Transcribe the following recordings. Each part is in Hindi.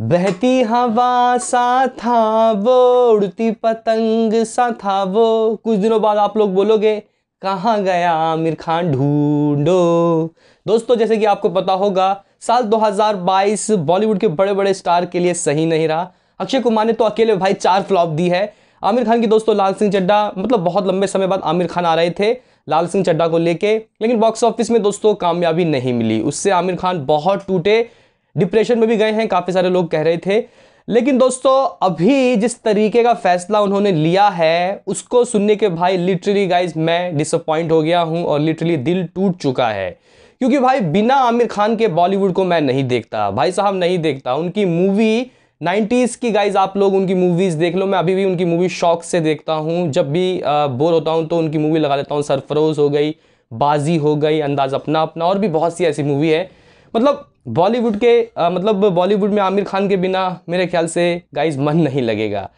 बहती हवा सा था वो उड़ती पतंग सा था वो कुछ दिनों बाद आप लोग बोलोगे कहाँ गया आमिर खान ढूंढो दोस्तों जैसे कि आपको पता होगा साल 2022 बॉलीवुड के बड़े बड़े स्टार के लिए सही नहीं रहा अक्षय कुमार ने तो अकेले भाई चार फ्लॉप दी है आमिर खान की दोस्तों लाल सिंह चड्डा मतलब बहुत लंबे समय बाद आमिर खान आ रहे थे लाल सिंह चड्डा को लेके लेकिन बॉक्स ऑफिस में दोस्तों कामयाबी नहीं मिली उससे आमिर खान बहुत टूटे डिप्रेशन में भी गए हैं काफ़ी सारे लोग कह रहे थे लेकिन दोस्तों अभी जिस तरीके का फैसला उन्होंने लिया है उसको सुनने के भाई लिटरली गाइज मैं डिसअपॉइंट हो गया हूँ और लिटरली दिल टूट चुका है क्योंकि भाई बिना आमिर खान के बॉलीवुड को मैं नहीं देखता भाई साहब नहीं देखता उनकी मूवी 90s की गाइज आप लोग उनकी मूवीज़ देख लो मैं अभी भी उनकी मूवी शौक से देखता हूँ जब भी बोर होता हूँ तो उनकी मूवी लगा लेता हूँ सरफरोज हो गई बाजी हो गई अंदाज अपना अपना और भी बहुत सी ऐसी मूवी है मतलब बॉलीवुड के आ, मतलब बॉलीवुड में आमिर खान के बिना मेरे ख्याल से गाइज मन नहीं लगेगा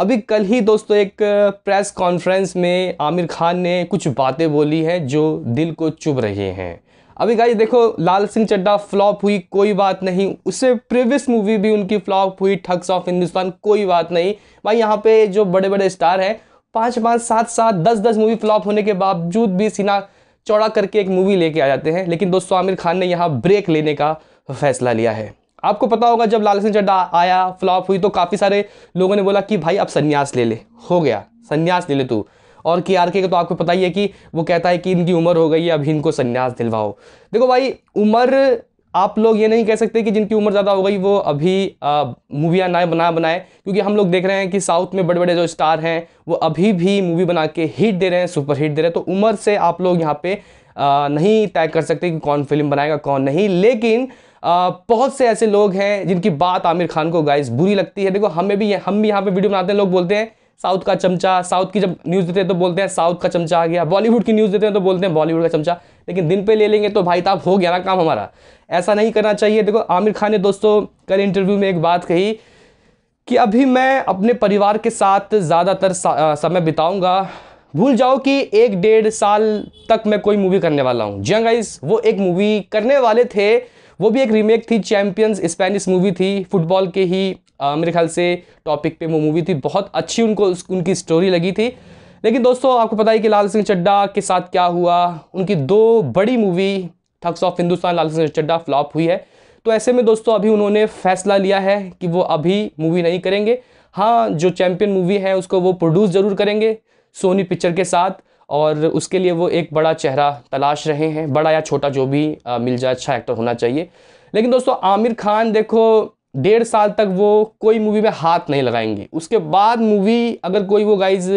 अभी कल ही दोस्तों एक प्रेस कॉन्फ्रेंस में आमिर खान ने कुछ बातें बोली हैं जो दिल को चुभ रही हैं अभी गाइज देखो लाल सिंह चड्डा फ्लॉप हुई कोई बात नहीं उससे प्रीवियस मूवी भी उनकी फ्लॉप हुई ठग्स ऑफ हिंदुस्तान कोई बात नहीं भाई यहाँ पे जो बड़े बड़े स्टार हैं पाँच पाँच सात सात दस दस मूवी फ्लॉप होने के बावजूद भी सीना चौड़ा करके एक मूवी लेके आ जाते हैं लेकिन दोस्तों आमिर खान ने यहाँ ब्रेक लेने का फैसला लिया है आपको पता होगा जब लाल सिंह चड्डा आया फ्लॉप हुई तो काफ़ी सारे लोगों ने बोला कि भाई अब संन्यास ले ले हो गया संन्यास ले ले तू और के आर के तो आपको पता ही है कि वो कहता है कि इनकी उम्र हो गई है अब इनको संन्यास दिलवाओ देखो भाई उम्र आप लोग ये नहीं कह सकते कि जिनकी उम्र ज़्यादा हो गई वो अभी मूवियाँ ना बना बनाए क्योंकि हम लोग देख रहे हैं कि साउथ में बड़े बड़े जो स्टार हैं वो अभी भी मूवी बना के हिट दे रहे हैं सुपर हिट दे रहे हैं तो उम्र से आप लोग यहाँ पे आ, नहीं तय कर सकते कि कौन फिल्म बनाएगा कौन नहीं लेकिन बहुत से ऐसे लोग हैं जिनकी बात आमिर खान को गाइस बुरी लगती है देखो हमें भी हम भी यहाँ पे वीडियो बनाते हैं लोग बोलते हैं साउथ का चमचा साउथ की जब न्यूज़ देते हैं तो बोलते हैं साउथ का चमचा आ गया बॉलीवुड की न्यूज़ देते हैं तो बोलते हैं बॉलीवुड का चमचा लेकिन दिन पे ले लेंगे तो भाई साहब हो गया ना काम हमारा ऐसा नहीं करना चाहिए देखो आमिर खान ने दोस्तों कल इंटरव्यू में एक बात कही कि अभी मैं अपने परिवार के साथ ज़्यादातर समय बिताऊँगा भूल जाओ कि एक डेढ़ साल तक मैं कोई मूवी करने वाला हूँ जी गाइस हाँ वो एक मूवी करने वाले थे वो भी एक रीमेक थी चैम्पियंस स्पेनिश मूवी थी फुटबॉल के ही आ, मेरे ख्याल से टॉपिक पे वो मूवी थी बहुत अच्छी उनको उनकी स्टोरी लगी थी लेकिन दोस्तों आपको पता ही कि लाल सिंह चड्डा के साथ क्या हुआ उनकी दो बड़ी movie thugs of Hindostan Lal Singh Chaddha flop हुई है तो ऐसे में दोस्तों अभी उन्होंने फैसला लिया है कि वो अभी मूवी नहीं करेंगे हाँ जो चैम्पियन मूवी है उसको वो प्रोड्यूस ज़रूर करेंगे सोनी पिक्चर के साथ और उसके लिए वो एक बड़ा चेहरा तलाश रहे हैं बड़ा या छोटा जो भी आ, मिल जाए अच्छा एक्टर होना चाहिए लेकिन दोस्तों आमिर खान देखो डेढ़ साल तक वो कोई मूवी में हाथ नहीं लगाएंगे उसके बाद मूवी अगर कोई वो गाइज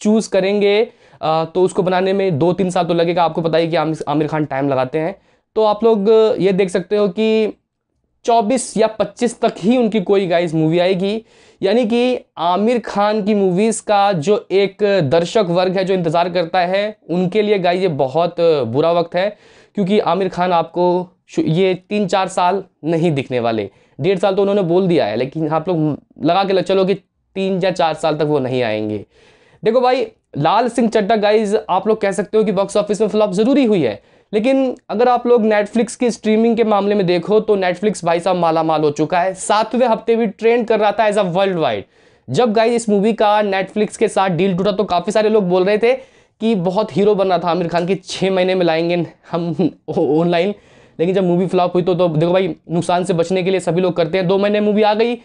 चूज़ करेंगे आ, तो उसको बनाने में दो तीन साल तो लगेगा आपको पता ही कि आमिर खान टाइम लगाते हैं तो आप लोग ये देख सकते हो कि 24 या 25 तक ही उनकी कोई गाइस मूवी आएगी यानी कि आमिर खान की मूवीज़ का जो एक दर्शक वर्ग है जो इंतज़ार करता है उनके लिए गाइस ये बहुत बुरा वक्त है क्योंकि आमिर खान आपको ये तीन चार साल नहीं दिखने वाले डेढ़ साल तो उन्होंने बोल दिया है लेकिन आप लोग लगा के चलो कि तीन या चार साल तक वो नहीं आएंगे देखो भाई लाल सिंह चड्डा गाइज आप लोग कह सकते हो कि बॉक्स ऑफिस में फ्लॉप ज़रूरी हुई है लेकिन अगर आप लोग नेटफ्लिक्स की स्ट्रीमिंग के मामले में देखो तो नेटफ्लिक्स भाई साहब माला माल हो चुका है सातवें हफ्ते भी ट्रेंड कर रहा था एज अ वर्ल्ड वाइड जब गाइज इस मूवी का नेटफ्लिक्स के साथ डील टूटा तो काफ़ी सारे लोग बोल रहे थे कि बहुत हीरो बन रहा था आमिर खान की छः महीने में लाएंगे हम ऑनलाइन लेकिन जब मूवी फ्लॉप हुई तो, तो देखो भाई नुकसान से बचने के लिए सभी लोग करते हैं दो महीने मूवी आ गई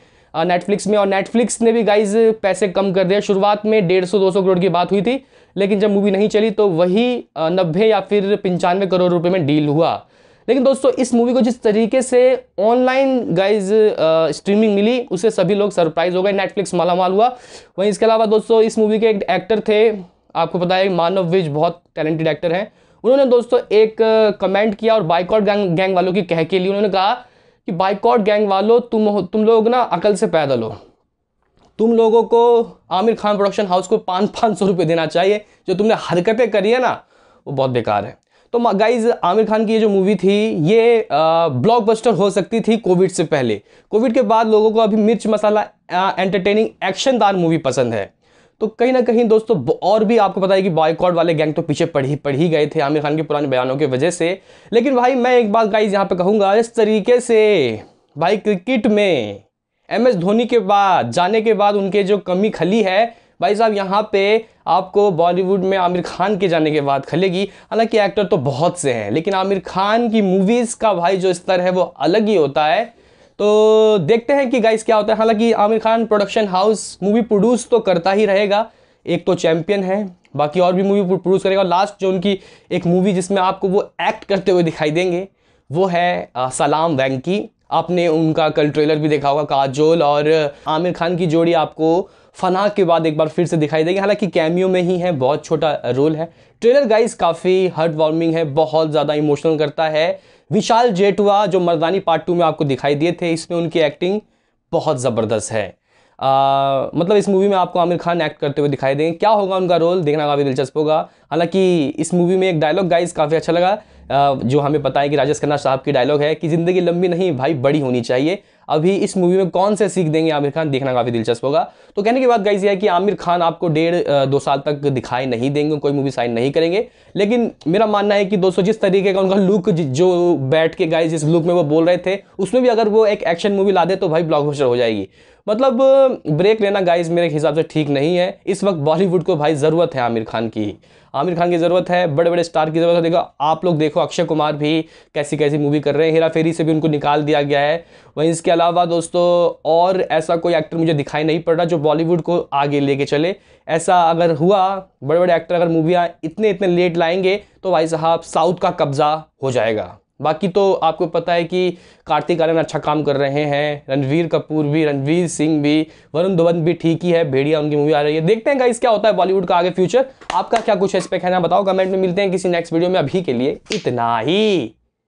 नेटफ्लिक्स में और नेटफ्लिक्स ने भी गाइज पैसे कम कर दिया शुरुआत में डेढ़ सौ दो सौ करोड़ की बात हुई थी लेकिन जब मूवी नहीं चली तो वही नब्बे या फिर पंचानवे करोड़ रुपये में डील हुआ लेकिन दोस्तों इस मूवी को जिस तरीके से ऑनलाइन गाइज स्ट्रीमिंग मिली उसे सभी लोग सरप्राइज हो गए नेटफ्लिक्स माला माल हुआ वहीं इसके अलावा दोस्तों इस मूवी के एक एक्टर थे आपको पता है मानव विज बहुत टैलेंटेड एक्टर हैं उन्होंने दोस्तों एक कमेंट किया और बाइकआउट गैंग गैंग वालों की कह के लिए उन्होंने कहा कि बाइकआउट गैंग वालों तुम तुम लोग ना अकल से पैदल हो तुम लोगों को आमिर खान प्रोडक्शन हाउस को पाँच पाँच सौ रुपये देना चाहिए जो तुमने हरकतें करी है ना वो बहुत बेकार है तो गाइज आमिर खान की ये जो मूवी थी ये ब्लॉकबस्टर हो सकती थी कोविड से पहले कोविड के बाद लोगों को अभी मिर्च मसाला एंटरटेनिंग एक्शनदार मूवी पसंद है तो कहीं ना कहीं दोस्तों और भी आपको पता है कि बॉयकॉट वाले गैंग तो पीछे पड़ ही पड़ ही गए थे आमिर खान के पुराने बयानों की वजह से लेकिन भाई मैं एक बात गाइज यहाँ पे कहूँगा इस तरीके से भाई क्रिकेट में एम एस धोनी के बाद जाने के बाद उनके जो कमी खली है भाई साहब यहाँ पे आपको बॉलीवुड में आमिर खान के जाने के बाद खलेगी हालांकि एक्टर तो बहुत से हैं लेकिन आमिर खान की मूवीज़ का भाई जो स्तर है वो अलग ही होता है तो देखते हैं कि गाइस क्या होता है हालांकि Aamir Khan production house movie produce तो करता ही रहेगा एक तो चैम्पियन है बाकी और भी मूवी प्रोड्यूस करेगा और लास्ट जो उनकी एक मूवी जिसमें आपको वो एक्ट करते हुए दिखाई देंगे वो है आ, सलाम वैंकी आपने उनका कल ट्रेलर भी देखा होगा काजोल और आमिर खान की जोड़ी आपको फना के बाद एक बार फिर से दिखाई देगी हालांकि कैमियो में ही है बहुत छोटा रोल है ट्रेलर गाइस काफ़ी हर्ट वार्मिंग है बहुत ज़्यादा इमोशनल करता है विशाल जेटवा जो मर्दानी पार्ट टू में आपको दिखाई दिए थे इसमें उनकी एक्टिंग बहुत ज़बरदस्त है आ, मतलब इस मूवी में आपको आमिर खान एक्ट करते हुए दिखाई देंगे क्या होगा उनका रोल देखना काफ़ी दिलचस्प होगा हालांकि इस मूवी में एक डायलॉग गाइस काफ़ी अच्छा लगा आ, जो हमें पता है कि राजेश खन्ना साहब की डायलॉग है कि ज़िंदगी लंबी नहीं भाई बड़ी होनी चाहिए अभी इस मूवी में कौन से सीख देंगे आमिर खान देखना काफ़ी दिलचस्प होगा तो कहने की बात गाइज यह है कि आमिर खान आपको डेढ़ दो साल तक दिखाई नहीं देंगे कोई मूवी साइन नहीं करेंगे लेकिन मेरा मानना है कि दोस्तों जिस तरीके का उनका लुक जो बैठ के गाइज जिस लुक में वो बोल रहे थे उसमें भी अगर वो एक एक्शन मूवी ला दे तो भाई ब्लॉक हो जाएगी मतलब ब्रेक लेना गाइज मेरे हिसाब से ठीक नहीं है इस वक्त बॉलीवुड को भाई ज़रूरत है आमिर खान की आमिर खान की ज़रूरत है बड़े बड़े स्टार की ज़रूरत है देखो आप लोग देखो अक्षय कुमार भी कैसी कैसी मूवी कर रहे हैं हेरा फेरी से भी उनको निकाल दिया गया है वहीं इसके अलावा दोस्तों और ऐसा कोई एक्टर मुझे दिखाई नहीं पड़ रहा जो बॉलीवुड को आगे लेके चले ऐसा अगर हुआ बड़े बड़े एक्टर अगर मूवियाँ इतने इतने लेट लाएंगे तो भाई साहब साउथ का कब्ज़ा हो जाएगा बाकी तो आपको पता है कि कार्तिक आर्यन अच्छा काम कर रहे हैं रणवीर कपूर भी रणवीर सिंह भी वरुण धवन भी ठीक ही है भेड़िया उनकी मूवी आ रही है देखते हैं गाइस क्या होता है बॉलीवुड का आगे फ्यूचर आपका क्या कुछ है इस पर कहना बताओ कमेंट में मिलते हैं किसी नेक्स्ट वीडियो में अभी के लिए इतना ही